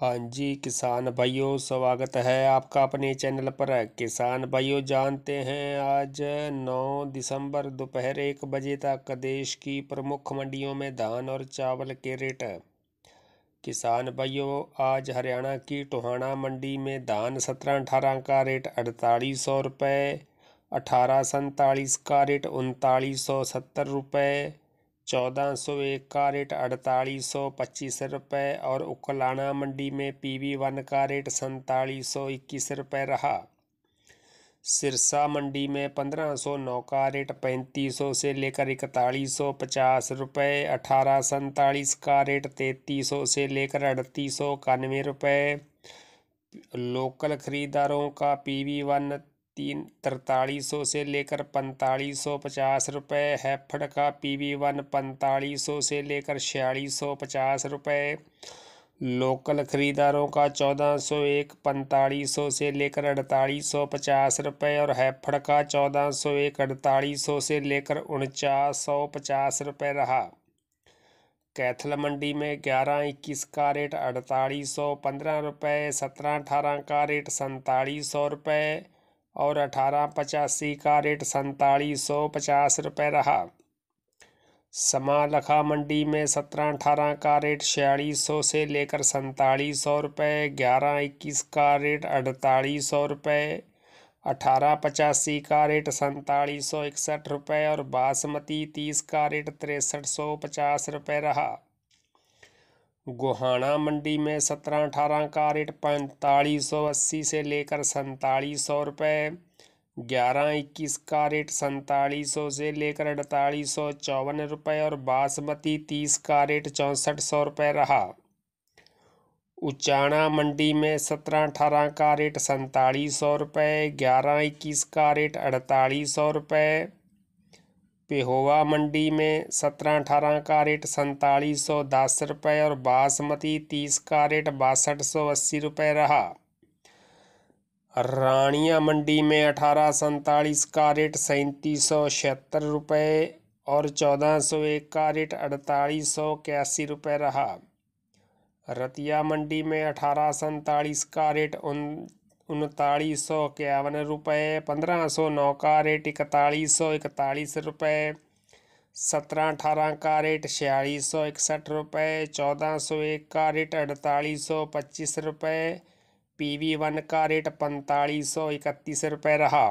हाँ जी किसान भाइयों स्वागत है आपका अपने चैनल पर किसान भाइयों जानते हैं आज 9 दिसंबर दोपहर एक बजे तक देश की प्रमुख मंडियों में धान और चावल के रेट किसान भाइयों आज हरियाणा की टोहाना मंडी में धान सत्रह अठारह का रेट अड़तालीस सौ रुपये अठारह सैंतालीस का रेट उनतालीस सौ सत्तर रुपये चौदह सौ एक का रेट अड़तालीस सौ पच्चीस रुपये और उकलाना मंडी में पीवी वन का रेट सैंतालीस सौ इक्कीस रुपये रहा सिरसा मंडी में पंद्रह सौ नौ का रेट पैंतीस सौ से लेकर इकतालीस सौ पचास रुपये अठारह सैंतालीस का रेट तैंतीस सौ से लेकर अड़तीस सौ इक्यानवे रुपये लोकल ख़रीदारों का पीवी वन तीन तरतालीस सौ से लेकर पैंतालीस सौ पचास रुपये हैफड़ का पी वी वन पैंतालीस सौ से लेकर छियालीस सौ पचास रुपये लोकल ख़रीदारों का चौदह सौ एक पैंतालीस सौ से लेकर अड़तालीस सौ पचास रुपये और हैफड़ का चौदह सौ एक अड़तालीस सौ से लेकर उनचास सौ पचास रुपये रहा कैथल मंडी में ग्यारह इक्कीस का रेट अड़तालीस सौ पंद्रह रुपये सत्रह अठारह का रेट सैंतालीस सौ रुपये और अठारह पचासी का रेट सैतालीस सौ पचास रुपये रहा समालखा मंडी में सत्रह अठारह का रेट छियालीस सौ से लेकर सैतालीस सौ रुपये ग्यारह इक्कीस का रेट अड़तालीस सौ रुपये अठारह पचासी का रेट सैतालीस सौ इकसठ रुपये और बासमती तीस का रेट तिरसठ सौ पचास रुपये रहा गुहाना मंडी में सत्रह अठारह का रेट पैंतालीस सौ अस्सी से लेकर सैंतालीस सौ रुपये ग्यारह इक्कीस का रेट सैंतालीस सौ से लेकर अड़तालीस सौ चौवन रुपये और बासमती तीस का रेट चौंसठ सौ रुपये रहा उचाणा मंडी में सत्रह अठारह का रेट सैंतालीस सौ रुपये ग्यारह इक्कीस का रेट अड़तालीस सौ रुपये पेहोवा मंडी में सत्रह अठारह का रेट सैंतालीस सौ दस रुपये और बासमती तीस का रेट बासठ सौ अस्सी रुपये रहा रानिया मंडी में अठारह सैंतालीस का रेट सैंतीस सौ छिहत्तर रुपये और चौदह सौ एक का रेट अड़तालीस सौ इक्यासी रुपये रहा रतिया मंडी में अठारह सैंतालीस का रेट उन उनतालीस सौ इक्यावन रुपये पंद्रह सौ नौ का रेट इकतालीस सौ इकतालीस रुपये सत्रह अठारह का रेट छियालीस सौ इकसठ रुपये चौदह सौ एक का रेट अड़तालीस सौ पच्चीस रुपये पी वी वन का रेट पैंतालीस सौ इकतीस रुपये रहा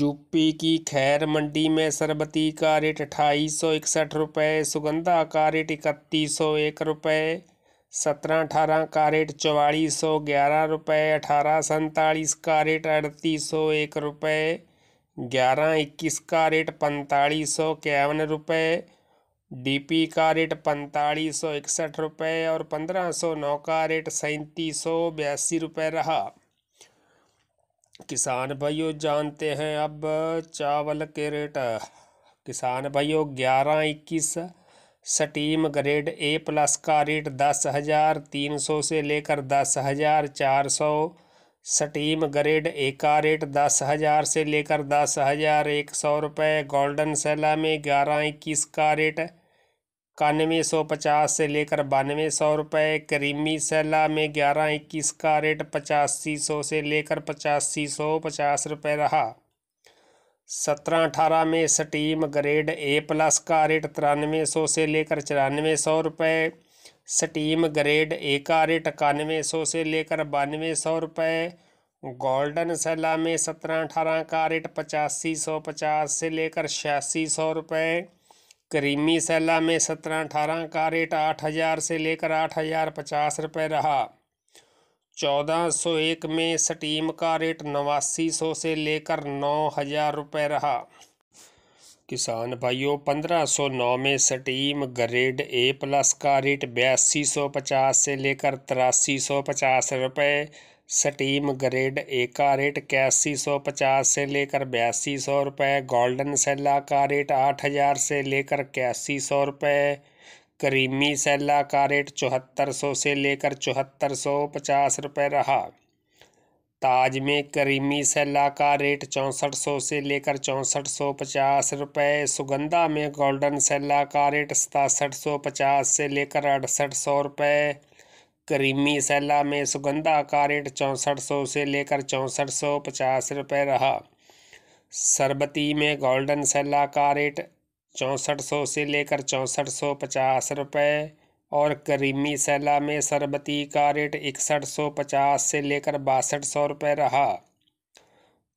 यूपी की खैर मंडी में सरबती का रेट अट्ठाईस सौ इकसठ रुपये सुगंधा का रेट इकतीस सौ एक रुपये सत्रह अठारह का रेट चौवालीस सौ ग्यारह रुपये अठारह सैंतालीस का रेट अड़तीस सौ एक रुपये ग्यारह इक्कीस का रेट पैंतालीस सौ इक्यावन रुपये डी पी का रेट पैंतालीस सौ इकसठ रुपये और पंद्रह सौ नौ का रेट सैंतीस सौ बयासी रुपये रहा किसान भाइयों जानते हैं अब चावल के रेट किसान भाइयों ग्यारह इक्कीस स्टीम ग्रेड ए प्लस का रेट दस हज़ार तीन सौ से लेकर दस हज़ार चार सौ स्टीम ग्रेड ए का रेट दस हज़ार से लेकर दस हज़ार एक सौ रुपये गोल्डन सेला में ग्यारह इक्कीस का रेट इक्यानवे सौ पचास से लेकर बानवे सौ रुपये करीमी सेला में ग्यारह इक्कीस का रेट पचासी सौ से लेकर पचासी सौ पचास रुपये रहा सत्रह अठारह में स्टीम ग्रेड ए प्लस का रेट तिरानवे सौ से लेकर चौरानवे सौ रुपये स्टीम ग्रेड ए का रेट इक्यानवे सौ से लेकर बानवे सौ रुपये गोल्डन सेला में सत्रह अठारह का रेट पचासी सौ पचास से लेकर छियासी सौ रुपये क्रीमी सेला में सत्रह अठारह का रेट आठ हज़ार से लेकर आठ हज़ार पचास रुपये रहा 1401 में स्टीम का रेट नवासी सौ से लेकर नौ हज़ार रुपये रहा किसान भाइयों 1509 में स्टीम ग्रेड ए प्लस का रेट बयासी सौ पचास से लेकर तिरासी सौ पचास रुपये स्टीम ग्रेड ए का रेट इक्यासी सौ पचास से लेकर बयासी सौ रुपये गोल्डन सेला का रेट आठ हज़ार से लेकर इक्यासी सौ रुपये करीमी सैला का रेट चौहत्तर सौ से लेकर चौहत्तर सौ पचास रुपये रहा ताज में करीमी सैला का रेट चौंसठ सौ से लेकर चौंसठ सौ पचास रुपये सुगंधा में गोल्डन सैला का रेट सतासठ सौ पचास से लेकर अड़सठ सौ रुपये करीमी सैला में सुगंधा का रेट चौंसठ सौ से लेकर चौंसठ सौ पचास रुपये रहा सरबती में गोल्डन सैला का रेट चौंसठ सौ से लेकर चौंसठ सौ पचास रुपये और करीमी सैला में शरबती का रेट इकसठ सौ पचास से लेकर बासठ सौ रुपये रहा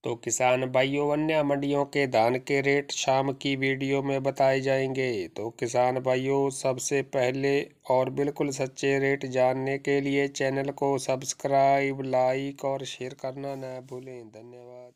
तो किसान भाइयों अन्य मंडियों के धान के रेट शाम की वीडियो में बताए जाएंगे तो किसान भाइयों सबसे पहले और बिल्कुल सच्चे रेट जानने के लिए चैनल को सब्सक्राइब लाइक और शेयर करना न भूलें धन्यवाद